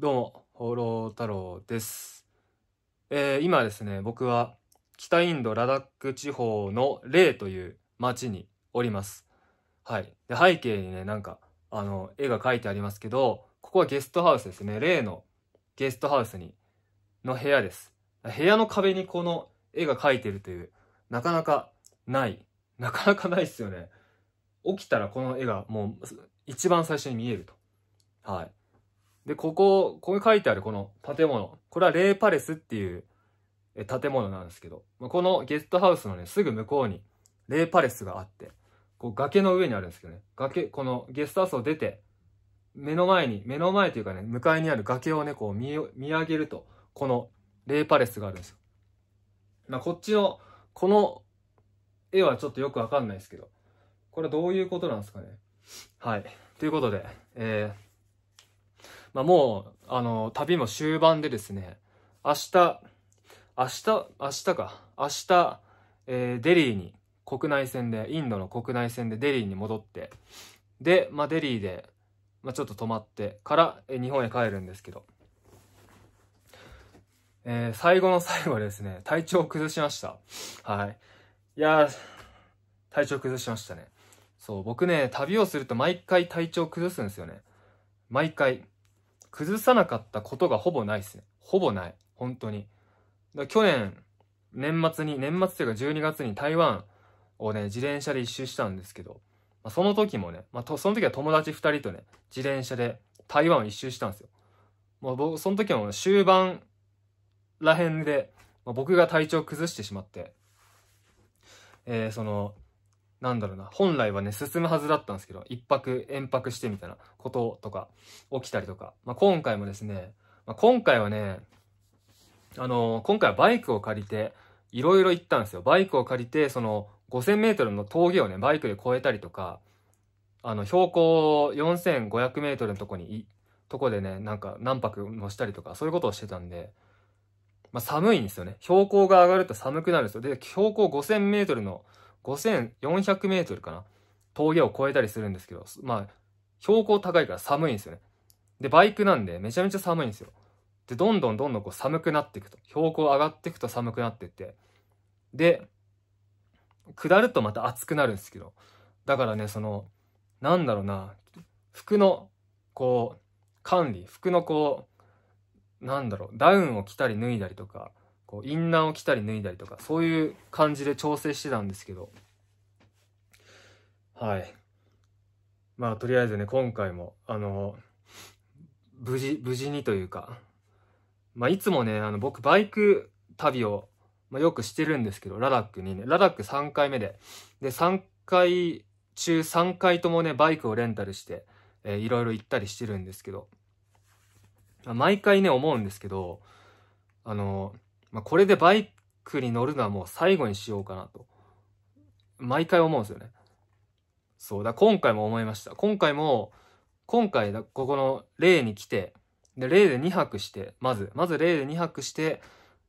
どうも、放浪太郎です。えー、今ですね、僕は北インドラダック地方のレイという町におります。はい。で、背景にね、なんか、あの、絵が描いてありますけど、ここはゲストハウスですね。レイのゲストハウスに、の部屋です。部屋の壁にこの絵が描いてるという、なかなかない。なかなかないっすよね。起きたらこの絵がもう一番最初に見えると。はい。で、ここ、ここ書いてあるこの建物。これはレイパレスっていう建物なんですけど、このゲストハウスのね、すぐ向こうにレイパレスがあって、こう崖の上にあるんですけどね、崖、このゲストハウスを出て、目の前に、目の前というかね、向かいにある崖をね、こう見、見上げると、このレイパレスがあるんですよ。まあ、こっちの、この絵はちょっとよくわかんないですけど、これはどういうことなんですかね。はい。ということで、えー、まあ、もう、あの、旅も終盤でですね、明日、明日、明日か、明日、えー、デリーに、国内線で、インドの国内線でデリーに戻って、で、まあ、デリーで、まあ、ちょっと泊まってから、えー、日本へ帰るんですけど、えー、最後の最後ですね、体調を崩しました。はい。いや体調崩しましたね。そう、僕ね、旅をすると毎回体調崩すんですよね。毎回。崩さなかったことがほぼないっすね。ほぼない。本当に。だ去年、年末に、年末というか12月に台湾をね、自転車で一周したんですけど、まあ、その時もね、まあ、その時は友達2人とね、自転車で台湾を一周したんですよ。まあ、僕、その時も終盤らへんで、まあ、僕が体調崩してしまって、えー、その、なんだろうな、本来はね、進むはずだったんですけど、一泊、延泊してみたいなこととか、起きたりとか。まあ、今回もですね、まあ、今回はね、あのー、今回はバイクを借りて、いろいろ行ったんですよ。バイクを借りて、その、5000メートルの峠をね、バイクで越えたりとか、あの、標高4500メートルのとこに、とこでね、なんか何泊もしたりとか、そういうことをしてたんで、まあ、寒いんですよね。標高が上がると寒くなるんですよ。で、標高5000メートルの5400メートルかな。峠を越えたりするんですけど、まあ、標高高いから寒いんですよね。で、バイクなんでめちゃめちゃ寒いんですよ。で、どんどんどんどんこう寒くなっていくと。標高上がっていくと寒くなっていって。で、下るとまた暑くなるんですけど。だからね、その、なんだろうな、服の、こう、管理、服のこう、なんだろう、ダウンを着たり脱いだりとか、こう、インナーを着たり脱いだりとか、そういう感じで調整してたんですけど、はい。まあ、とりあえずね、今回も、あの、無事、無事にというか、まあ、いつもね、あの、僕、バイク旅を、まあ、よくしてるんですけど、ラダックにね、ラダック3回目で、で、3回、中3回ともね、バイクをレンタルして、えいろいろ行ったりしてるんですけど、毎回ね、思うんですけど、あのまあ、これでバイクに乗るのはもう最後にしようかなと。毎回思うんですよね。そうだ、今回も思いました。今回も、今回だ、ここの例に来て、で、例で2泊して、まず、まず例で2泊して、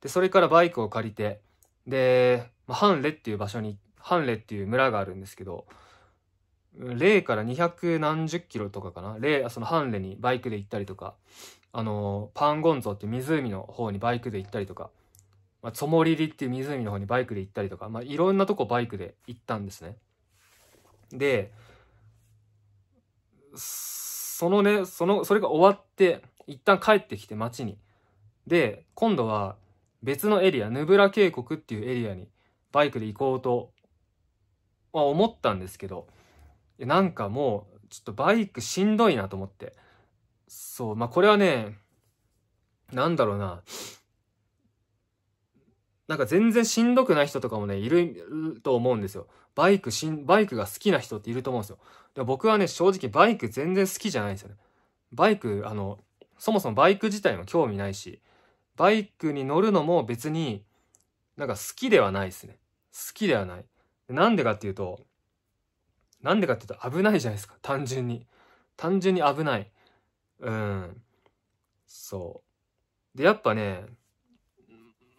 で、それからバイクを借りて、で、まあ、ハンレっていう場所に、ハンレっていう村があるんですけど、例から2百何十キロとかかな。例、そのハンレにバイクで行ったりとか、あの、パンゴンゾって湖の方にバイクで行ったりとか、まあ、ツモリリっていう湖の方にバイクで行ったりとか、まあ、いろんなとこバイクで行ったんですね。で、そのね、その、それが終わって、一旦帰ってきて街に。で、今度は別のエリア、ヌブラ渓谷っていうエリアにバイクで行こうと、は思ったんですけど、なんかもう、ちょっとバイクしんどいなと思って。そう、まあこれはね、なんだろうな。なんか全然しんどくない人とかもね、いると思うんですよ。バイクしん、バイクが好きな人っていると思うんですよ。でも僕はね、正直バイク全然好きじゃないんですよね。バイク、あの、そもそもバイク自体も興味ないし、バイクに乗るのも別になんか好きではないですね。好きではない。なんでかっていうと、なんでかっていうと危ないじゃないですか。単純に。単純に危ない。うん。そう。で、やっぱね、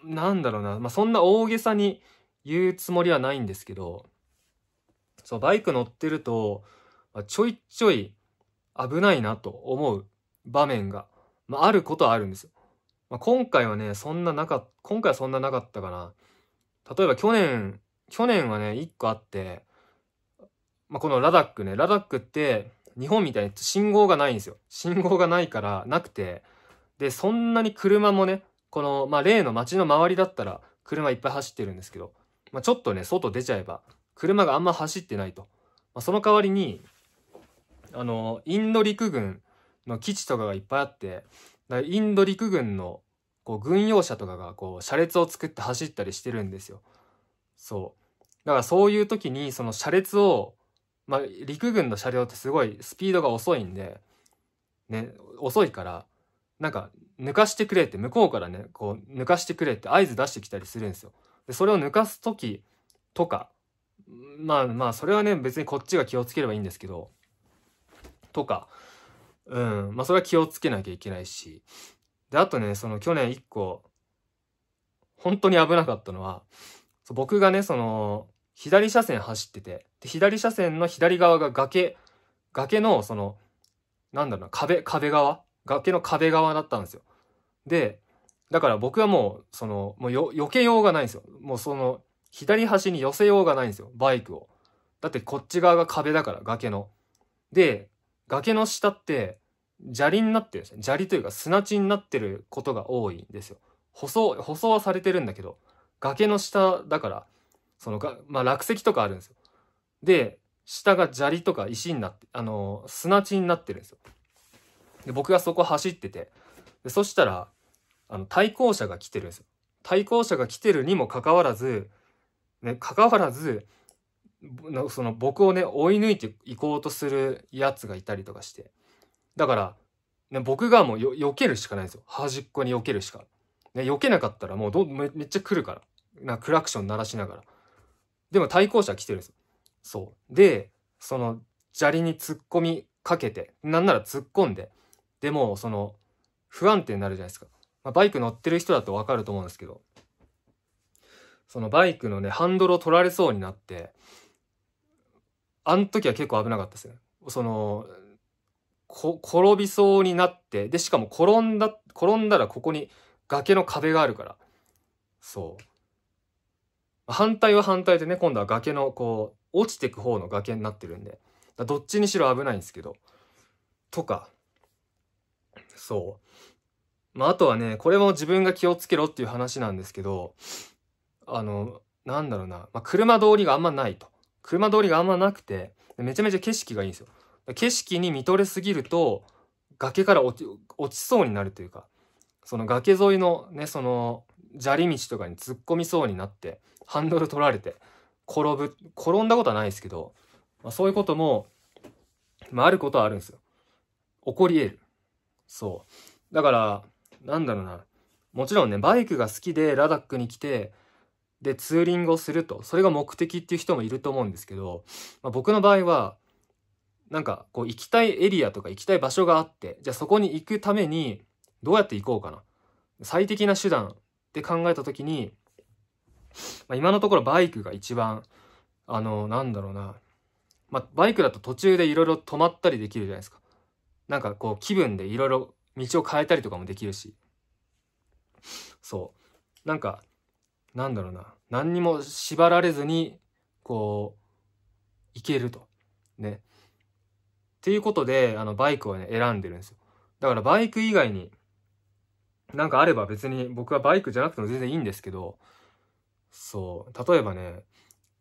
なんだろうな、まあ、そんな大げさに言うつもりはないんですけど、そう、バイク乗ってると、ちょいちょい危ないなと思う場面が、まあ、あることはあるんですよ。まあ、今回はね、そんななか、今回はそんななかったかな。例えば去年、去年はね、1個あって、まあ、このラダックね、ラダックって日本みたいに信号がないんですよ。信号がないから、なくて、で、そんなに車もね、この、まあ、例の街の周りだったら、車いっぱい走ってるんですけど、まあ、ちょっとね、外出ちゃえば、車があんま走ってないと。まあ、その代わりに、あの、インド陸軍の基地とかがいっぱいあって、インド陸軍のこう軍用車とかがこう車列を作って走ったりしてるんですよ。そう。だからそういう時にその車列を、まあ、陸軍の車両ってすごいスピードが遅いんで、ね、遅いから、なんか抜かしてくれって、向こうからね、こう、抜かしてくれって合図出してきたりするんですよ。で、それを抜かす時とか、まあまあ、それはね、別にこっちが気をつければいいんですけど、とか、うん、まあそれは気をつけなきゃいけないし、で、あとね、その去年一個、本当に危なかったのは、僕がね、その、左車線走ってて、で左車線の左側が崖、崖の、その、なんだろうな、壁、壁側崖の壁側だったんですよ。で、だから僕はもう、その、もうよ、避けようがないんですよ。もうその、左端に寄せようがないんですよ、バイクを。だってこっち側が壁だから、崖の。で、崖の下って、砂利になってるんですね。砂利というか砂地になってることが多いんですよ。舗装、舗装はされてるんだけど、崖の下だから、そのが、まあ落石とかあるんですよ。で、下が砂利とか石になって、あの、砂地になってるんですよ。で、僕がそこ走ってて、でそしたら、あの、対向車が来てるんですよ。対向車が来てるにもかかわらず、ね、かかわらず、その僕をね、追い抜いていこうとするやつがいたりとかして。だから、ね、僕がもうよ、避けるしかないんですよ。端っこに避けるしか。ね、避けなかったらもうどめめっちゃ来るから。な、クラクション鳴らしながら。でも対向車来てるんですよ。そう。で、その、砂利に突っ込みかけて、なんなら突っ込んで、でもその不安定になるじゃないですか、まあ、バイク乗ってる人だと分かると思うんですけどそのバイクのねハンドルを取られそうになってあの時は結構危なかったですねそのこ転びそうになってでしかも転んだ転んだらここに崖の壁があるからそう反対は反対でね今度は崖のこう落ちてく方の崖になってるんでどっちにしろ危ないんですけどとかそう。まあ、あとはね、これも自分が気をつけろっていう話なんですけど、あの、なんだろうな、まあ、車通りがあんまないと。車通りがあんまなくて、めちゃめちゃ景色がいいんですよ。景色に見とれすぎると、崖から落ち落ちそうになるというか、その崖沿いのね、その砂利道とかに突っ込みそうになって、ハンドル取られて、転ぶ、転んだことはないですけど、まあ、そういうことも、まあ、あることはあるんですよ。起こり得る。そう。だから、なんだろうな。もちろんね、バイクが好きでラダックに来て、で、ツーリングをすると。それが目的っていう人もいると思うんですけど、まあ、僕の場合は、なんか、こう、行きたいエリアとか行きたい場所があって、じゃあそこに行くために、どうやって行こうかな。最適な手段って考えた時に、まあ、今のところバイクが一番、あの、なんだろうな。まあ、バイクだと途中でいろいろ止まったりできるじゃないですか。なんかこう気分でいろいろ道を変えたりとかもできるしそうなんかなんだろうな何にも縛られずにこういけるとねっていうことであのバイクをね選んでるんですよだからバイク以外になんかあれば別に僕はバイクじゃなくても全然いいんですけどそう例えばね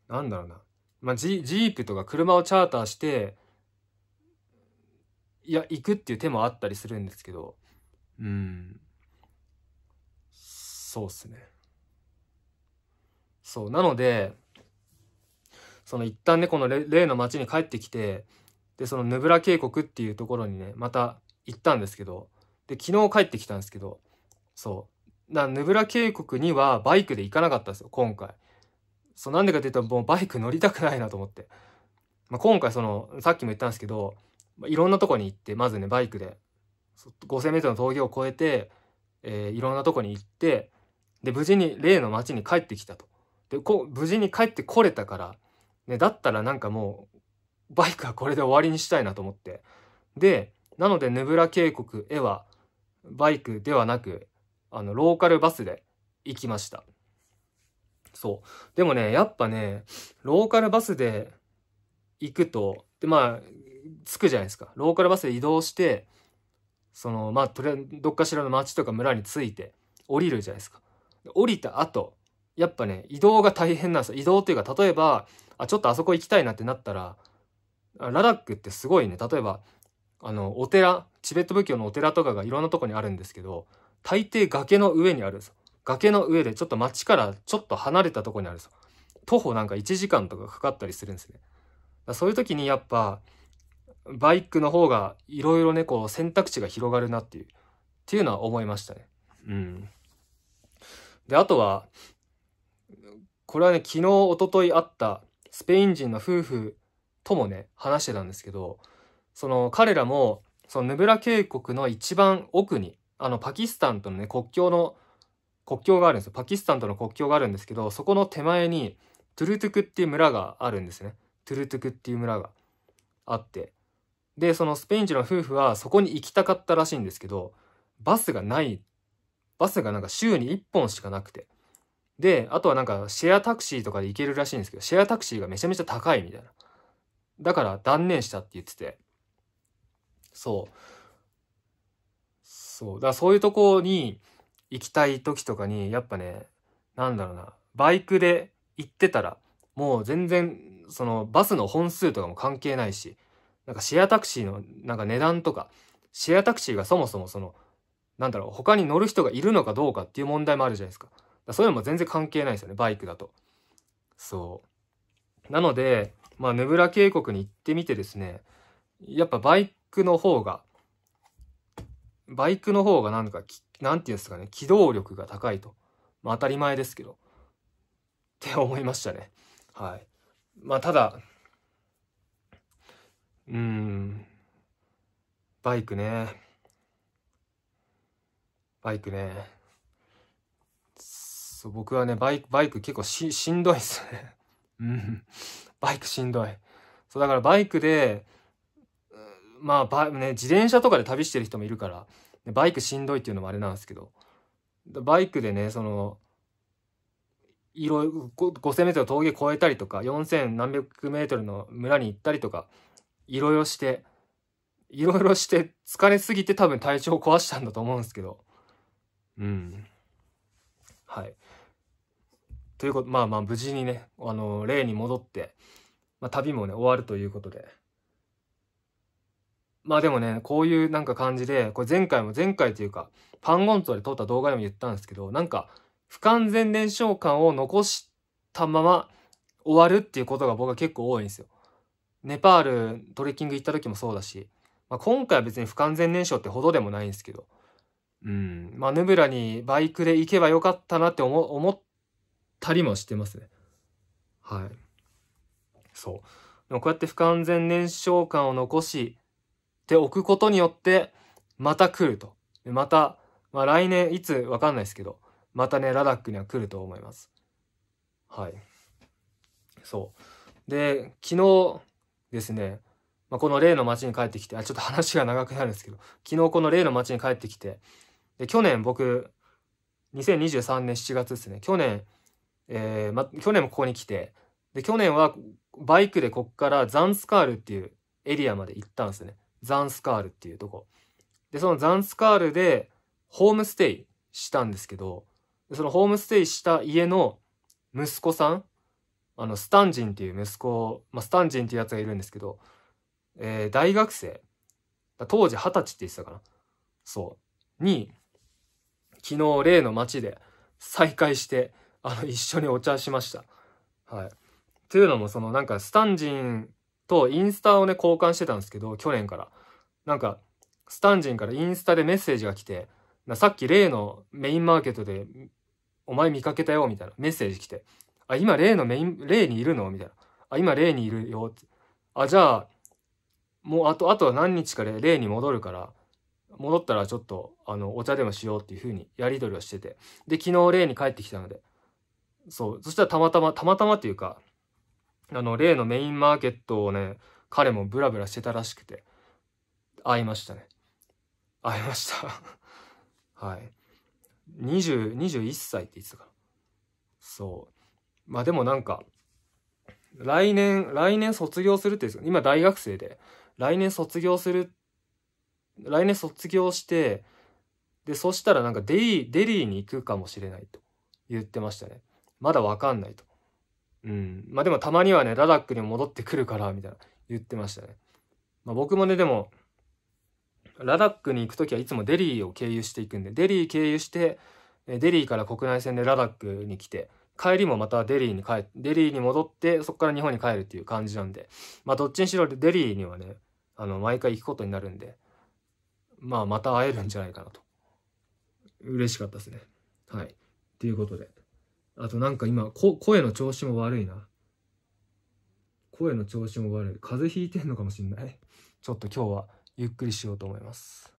なんだろうなまあジジープとか車をチャーターしていや、行くっていう手もあったりするんですけど、うん。そうっすね。そう。なので、その一旦ね、この例の町に帰ってきて、で、そのヌブラ渓谷っていうところにね、また行ったんですけど、で、昨日帰ってきたんですけど、そう。な、ヌブラ渓谷にはバイクで行かなかったんですよ、今回。そう、なんでかっていうと、もうバイク乗りたくないなと思って。まあ、今回その、さっきも言ったんですけど、いろんなとこに行ってまずねバイクで 5,000m の峠を越えて、えー、いろんなとこに行ってで無事に例の町に帰ってきたと。でこ無事に帰ってこれたから、ね、だったらなんかもうバイクはこれで終わりにしたいなと思ってでなのでヌブラ渓谷へはバイクではなくあのローカルバスで行きましたそうでもねやっぱねローカルバスで行くとでまあ着くじゃないですか。ローカルバスで移動して、その、まあ、とりあえず、どっかしらの町とか村に着いて、降りるじゃないですか。降りた後、やっぱね、移動が大変なんですよ。移動というか、例えば、あ、ちょっとあそこ行きたいなってなったら、ラダックってすごいね、例えば、あの、お寺、チベット仏教のお寺とかがいろんなとこにあるんですけど、大抵崖の上にあるんですよ。崖の上でちょっと町からちょっと離れたとこにあるんですよ。徒歩なんか1時間とかかかったりするんですね。そういう時にやっぱ、バイクの方がいろいろね、こう選択肢が広がるなっていう、っていうのは思いましたね。うん。で、あとは、これはね、昨日、一昨日会ったスペイン人の夫婦ともね、話してたんですけど、その彼らも、そのヌブラ渓谷の一番奥に、あの、パキスタンとのね、国境の、国境があるんですよ。パキスタンとの国境があるんですけど、そこの手前に、トゥルトゥクっていう村があるんですね。トゥルトゥクっていう村があって。で、そのスペイン人の夫婦はそこに行きたかったらしいんですけど、バスがない、バスがなんか週に1本しかなくて。で、あとはなんかシェアタクシーとかで行けるらしいんですけど、シェアタクシーがめちゃめちゃ高いみたいな。だから断念したって言ってて。そう。そう。だからそういうとこに行きたい時とかに、やっぱね、なんだろうな、バイクで行ってたら、もう全然、そのバスの本数とかも関係ないし、なんかシェアタクシーのなんか値段とか、シェアタクシーがそもそもその、なんだろう、他に乗る人がいるのかどうかっていう問題もあるじゃないですか。かそういうのも全然関係ないですよね、バイクだと。そう。なので、まあ、ヌブラ渓谷に行ってみてですね、やっぱバイクの方が、バイクの方がなんか、なんていうんですかね、機動力が高いと。まあ、当たり前ですけど、って思いましたね。はい。まあ、ただ、うん。バイクね。バイクね。そう、僕はね、バイク、バイク結構し、しんどいっすね。うん。バイクしんどい。そう、だからバイクで、まあ、ば、ね、自転車とかで旅してる人もいるから、バイクしんどいっていうのもあれなんですけど、バイクでね、その、いろいろ、5000メートル峠越えたりとか、4000何百メートルの村に行ったりとか、いろいろして、いろいろして疲れすぎて多分体調を壊したんだと思うんですけど。うん。はい。ということ、まあまあ無事にね、あの、例に戻って、まあ旅もね、終わるということで。まあでもね、こういうなんか感じで、これ前回も前回というか、パンゴンツーで撮った動画でも言ったんですけど、なんか不完全燃焼感を残したまま終わるっていうことが僕は結構多いんですよ。ネパールトレッキング行った時もそうだし、まあ、今回は別に不完全燃焼ってほどでもないんですけど、うん、まあ、ヌブラにバイクで行けばよかったなって思ったりもしてますね。はい。そう。でもこうやって不完全燃焼感を残しておくことによって、また来ると。また、まあ、来年いつわかんないですけど、またね、ラダックには来ると思います。はい。そう。で、昨日、ですね、まあ、この例の町に帰ってきてあちょっと話が長くなるんですけど昨日この例の町に帰ってきてで去年僕2023年7月ですね去年、えーま、去年もここに来てで去年はバイクでこっからザンスカールっていうエリアまで行ったんですねザンスカールっていうとこでそのザンスカールでホームステイしたんですけどそのホームステイした家の息子さんあの、スタンジンっていう息子、まあ、スタンジンっていうやつがいるんですけど、えー、大学生、当時二十歳って言ってたかな。そう。に、昨日例の街で再会して、あの、一緒にお茶しました。はい。というのも、そのなんか、スタンジンとインスタをね、交換してたんですけど、去年から。なんか、スタンジンからインスタでメッセージが来て、さっき例のメインマーケットで、お前見かけたよ、みたいなメッセージ来て。あ、今例のメイン、例にいるのみたいな。あ、今例にいるよ。あ、じゃあ、もうあと、あと何日かで例に戻るから、戻ったらちょっと、あの、お茶でもしようっていうふうにやり取りをしてて。で、昨日例に帰ってきたので。そう。そしたらたまたま、たまたまっていうか、あの、例のメインマーケットをね、彼もブラブラしてたらしくて、会いましたね。会いました はい。20、21歳って言ってたから。そう。まあでもなんか、来年、来年卒業するって今大学生で、来年卒業する、来年卒業して、で、そしたらなんかデリー、デリーに行くかもしれないと言ってましたね。まだわかんないと。うん。まあでもたまにはね、ラダックに戻ってくるから、みたいな言ってましたね。まあ僕もね、でも、ラダックに行く時はいつもデリーを経由していくんで、デリー経由して、デリーから国内線でラダックに来て、帰りもまたデリーに帰、デリーに戻って、そこから日本に帰るっていう感じなんで、まあどっちにしろデリーにはね、あの、毎回行くことになるんで、まあまた会えるんじゃないかなと。嬉しかったですね。はい。っていうことで。あとなんか今、こ声の調子も悪いな。声の調子も悪い。風邪ひいてんのかもしんない。ちょっと今日はゆっくりしようと思います。